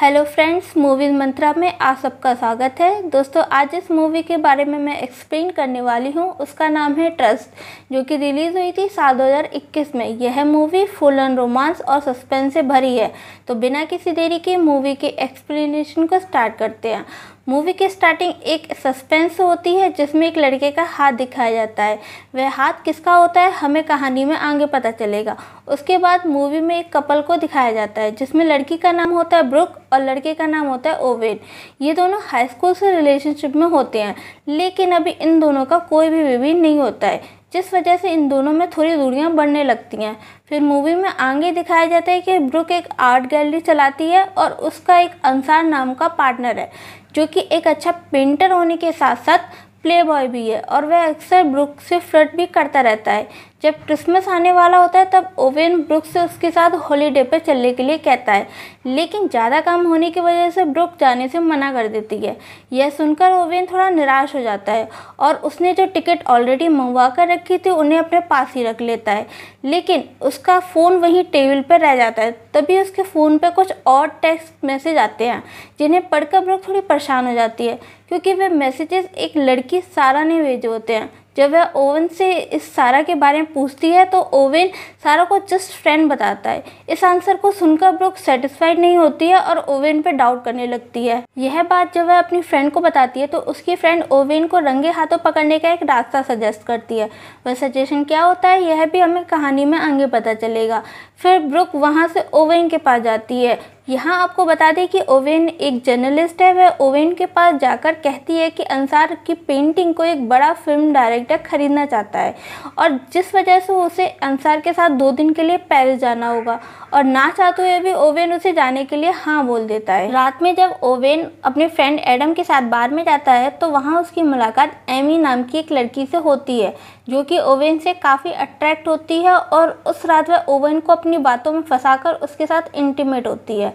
hello friends movies मंत्रा में आप सबका स्वागत है दोस्तों आज इस मूवी के बारे में मैं एक्सप्लेन करने वाली हूँ उसका नाम है ट्रस्ट जो कि रिलीज़ हुई थी साल 2021 में यह मूवी फुल एंड रोमांस और सस्पेंस से भरी है तो बिना किसी देरी के मूवी के एक्सप्लेनेशन को स्टार्ट करते हैं मूवी के स्टार्टिंग एक सस्पेंस होती है जिसमें एक लड़के का हाथ दिखाया जाता है वह हाथ किसका होता है हमें कहानी में आगे पता चलेगा उसके बाद मूवी में एक कपल को दिखाया जाता है जिसमें लड़की का नाम होता है ब्रुक और लड़के का नाम होता है ओवेन ये दोनों हाई स्कूल से रिलेशनशिप में होते हैं लेकिन अभी इन दोनों का कोई भी बेबी नहीं होता है जिस वजह से इन दोनों में थोड़ी दूरियां बढ़ने लगती हैं फिर मूवी में आगे दिखाया जाता है कि ब्रुक एक आर्ट गैलरी चलाती है और उसका एक अंसार नाम का पार्टनर है जो कि एक अच्छा पेंटर होने के साथ साथ प्ले बॉय भी है और वह अक्सर ब्रुक से फ्लर्ट भी करता रहता है जब क्रिसमस आने वाला होता है तब ओवेन ब्रुक्स उसके साथ हॉलीडे पर चलने के लिए कहता है लेकिन ज़्यादा काम होने की वजह से ब्रुक जाने से मना कर देती है यह सुनकर ओवेन थोड़ा निराश हो जाता है और उसने जो टिकट ऑलरेडी मंगवा कर रखी थी उन्हें अपने पास ही रख लेता है लेकिन उसका फ़ोन वहीं टेबल पर रह जाता है तभी उसके फ़ोन पर कुछ और टेक्स्ट मैसेज आते हैं जिन्हें पढ़कर ब्रुक थोड़ी परेशान हो जाती है क्योंकि वे मैसेजेस एक लड़की सारा ने भेजे होते हैं जब वह ओवन से इस सारा के बारे में पूछती है तो ओवन सारा को जस्ट फ्रेंड बताता है इस आंसर को सुनकर ब्रुक सेटिस्फाइड नहीं होती है और ओवन पे डाउट करने लगती है यह बात जब वह अपनी फ्रेंड को बताती है तो उसकी फ्रेंड ओवन को रंगे हाथों पकड़ने का एक रास्ता सजेस्ट करती है वह सजेशन क्या होता है यह भी हमें कहानी में आगे पता चलेगा फिर ब्रुक वहाँ से ओवन के पास जाती है यहाँ आपको बता दें कि ओवेन एक जर्नलिस्ट है वह ओवेन के पास जाकर कहती है कि अंसार की पेंटिंग को एक बड़ा फिल्म डायरेक्टर ख़रीदना चाहता है और जिस वजह से उसे अंसार के साथ दो दिन के लिए पैरिस जाना होगा और ना चाहते हुए भी ओवेन उसे जाने के लिए हाँ बोल देता है रात में जब ओवेन अपने फ्रेंड एडम के साथ बार में जाता है तो वहाँ उसकी मुलाकात एमी नाम की एक लड़की से होती है जो कि ओवेन से काफ़ी अट्रैक्ट होती है और उस रात वह ओवेन को अपनी बातों में फंसाकर उसके साथ इंटीमेट होती है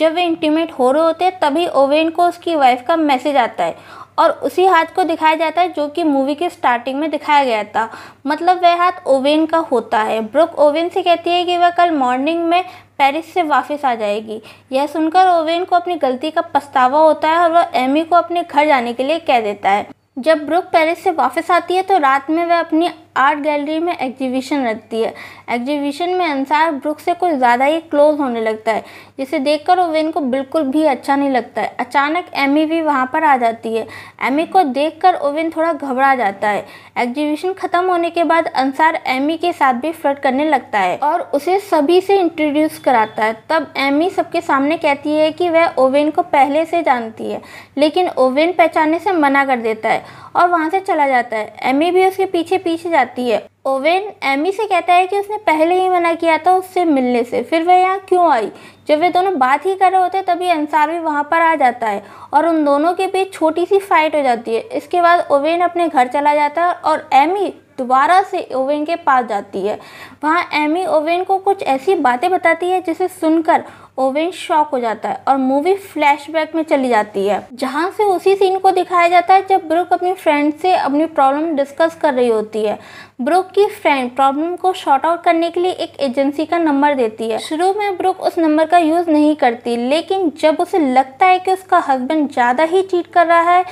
जब वे इंटीमेट हो रहे होते हैं तभी ओवेन को उसकी वाइफ का मैसेज आता है और उसी हाथ को दिखाया जाता है जो कि मूवी के स्टार्टिंग में दिखाया गया था मतलब वह हाथ ओवेन का होता है ब्रुक ओवेन से कहती है कि वह कल मॉर्निंग में पेरिस से वापस आ जाएगी यह सुनकर ओवेन को अपनी गलती का पछतावा होता है और वह एमी को अपने घर जाने के लिए कह देता है जब ब्रुक पेरिस से वापस आती है तो रात में वह अपनी आर्ट गैलरी में एग्जीबिशन रखती है एग्जीबिशन में अंसार ब्रुक से कुछ ज़्यादा ही क्लोज होने लगता है जिसे देखकर ओवेन को बिल्कुल भी अच्छा नहीं लगता है अचानक एमी भी वहाँ पर आ जाती है एमी को देखकर ओवेन थोड़ा घबरा जाता है एग्जीबिशन ख़त्म होने के बाद अंसार एमी के साथ भी फ्लट करने लगता है और उसे सभी से इंट्रोड्यूस कराता है तब एमी सबके सामने कहती है कि वह ओवेन को पहले से जानती है लेकिन ओवेन पहचानने से मना कर देता है और वहाँ से चला जाता है एमी भी उसके पीछे पीछे जाता जाती है ओवेन एमी से कहता है कि उसने पहले ही मना किया था उससे मिलने से फिर वह यहाँ क्यों आई जब वे दोनों बात ही कर रहे होते तभी अंसार भी वहाँ पर आ जाता है और उन दोनों के बीच छोटी सी फाइट हो जाती है इसके बाद ओवेन अपने घर चला जाता है और एमी दोबारा से ओवेन के पास जाती है वहाँ एमी ओवेन को कुछ ऐसी बातें बताती है जिसे सुनकर ओवेन शॉक हो जाता है और मूवी फ्लैशबैक में चली जाती है जहाँ से उसी सीन को दिखाया जाता है जब ब्रुक अपनी फ्रेंड से अपनी प्रॉब्लम डिस्कस कर रही होती है ब्रुक की फ्रेंड प्रॉब्लम को शॉर्ट आउट करने के लिए एक एजेंसी का नंबर देती है शुरू में ब्रुक उस नंबर का यूज़ नहीं करती लेकिन जब उसे लगता है कि उसका हस्बैंड ज़्यादा ही चीट कर रहा है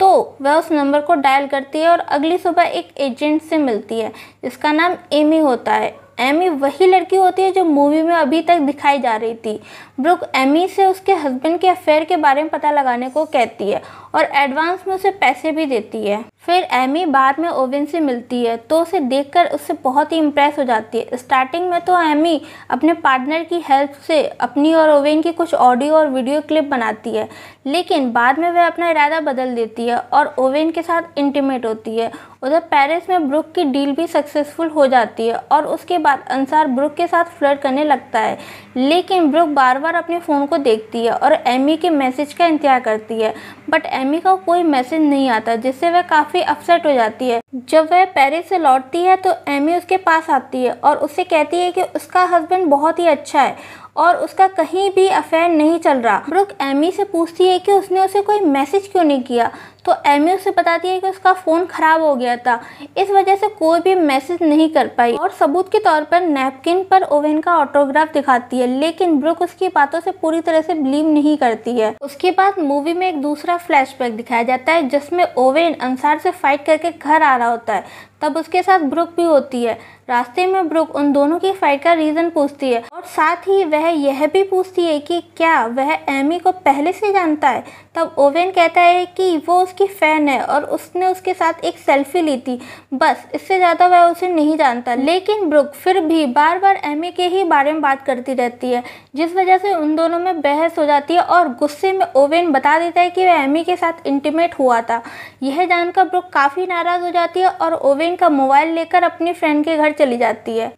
तो वह उस नंबर को डायल करती है और अगली सुबह एक एजेंट से मिलती है जिसका नाम एमी होता है एमी वही लड़की होती है जो मूवी में अभी तक दिखाई जा रही थी ब्रुक एमी से उसके हस्बैंड के अफेयर के बारे में पता लगाने को कहती है और एडवांस में उसे पैसे भी देती है फिर एमी बाद में ओविन से मिलती है तो उसे देखकर उससे बहुत ही इम्प्रेस हो जाती है स्टार्टिंग में तो एमी अपने पार्टनर की हेल्प से अपनी और ओविन की कुछ ऑडियो और वीडियो क्लिप बनाती है लेकिन बाद में वह अपना इरादा बदल देती है और ओविन के साथ इंटीमेट होती है उधर पेरिस में ब्रुक की डील भी सक्सेसफुल हो जाती है और उसके बाद अंसार ब्रुक के साथ फ्लर्ट करने लगता है लेकिन ब्रुक बार बार अपने फ़ोन को देखती है और एमी के मैसेज का इंतजार करती है बट एमी का कोई मैसेज नहीं आता जिससे वह काफ़ी अपसेट हो जाती है जब वह पेरिस से लौटती है तो एमी उसके पास आती है और उससे कहती है कि उसका हस्बैंड बहुत ही अच्छा है और उसका कहीं भी अफेयर नहीं चल रहा ब्रुक एमी से पूछती है कि उसने उसे कोई मैसेज क्यों नहीं किया तो एमी उसे बताती है कि उसका फ़ोन ख़राब हो गया था इस वजह से कोई भी मैसेज नहीं कर पाई और सबूत के तौर पर नैपकिन पर ओवेन का ऑटोग्राफ दिखाती है लेकिन ब्रुक उसकी बातों से पूरी तरह से बिलीव नहीं करती है उसके बाद मूवी में एक दूसरा फ्लैशबैक दिखाया जाता है जिसमें ओवेन अंसार से फाइट करके घर आ रहा होता है तब उसके साथ ब्रुक भी होती है रास्ते में ब्रुक उन दोनों की फाइट का रीज़न पूछती है और साथ ही वह यह भी पूछती है कि क्या वह एमी को पहले से जानता है तब ओवेन कहता है कि वो उसकी फ़ैन है और उसने उसके साथ एक सेल्फी ली थी बस इससे ज़्यादा वह उसे नहीं जानता लेकिन ब्रुक फिर भी बार बार एमी के ही बारे में बात करती रहती है जिस वजह से उन दोनों में बहस हो जाती है और गुस्से में ओवेन बता देता है कि वह एमी के साथ इंटीमेट हुआ था यह जानकर ब्रुक काफ़ी नाराज़ हो जाती है और ओवेन हीरोइन का मोबाइल लेकर अपनी फ्रेंड के घर चली जाती है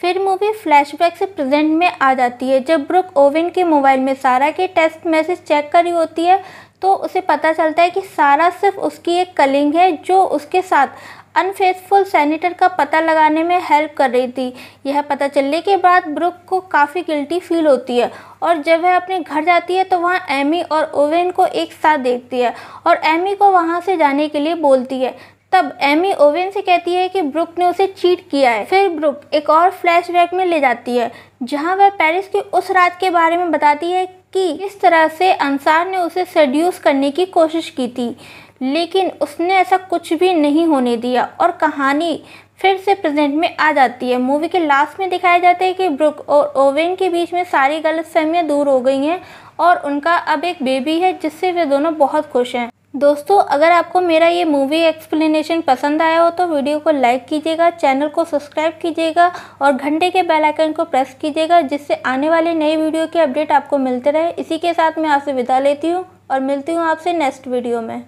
फिर मूवी फ्लैशबैक से प्रेजेंट में आ जाती है जब ब्रुक ओविन के मोबाइल में सारा के टेक्स्ट मैसेज चेक करी होती है तो उसे पता चलता है कि सारा सिर्फ उसकी एक कलिंग है जो उसके साथ अनफेथफुल सैनिटर का पता लगाने में हेल्प कर रही थी यह पता चलने के बाद ब्रुक को काफ़ी गिल्टी फील होती है और जब वह अपने घर जाती है तो वहाँ एमी और ओवेन को एक साथ देखती है और एमी को वहाँ से जाने के लिए बोलती है तब एमी ओवेन से कहती है कि ब्रुक ने उसे चीट किया है फिर ब्रुक एक और फ्लैशबैक में ले जाती है जहां वह पेरिस के उस रात के बारे में बताती है कि किस तरह से अंसार ने उसे सड्यूस करने की कोशिश की थी लेकिन उसने ऐसा कुछ भी नहीं होने दिया और कहानी फिर से प्रेजेंट में आ जाती है मूवी के लास्ट में दिखाया जाता है कि ब्रुक और ओवेन के बीच में सारी गलत दूर हो गई हैं और उनका अब एक बेबी है जिससे वे दोनों बहुत खुश हैं दोस्तों अगर आपको मेरा ये मूवी एक्सप्लेनेशन पसंद आया हो तो वीडियो को लाइक कीजिएगा चैनल को सब्सक्राइब कीजिएगा और घंटे के बेल आइकन को प्रेस कीजिएगा जिससे आने वाले नए वीडियो के अपडेट आपको मिलते रहे इसी के साथ मैं आपसे विदा लेती हूँ और मिलती हूँ आपसे नेक्स्ट वीडियो में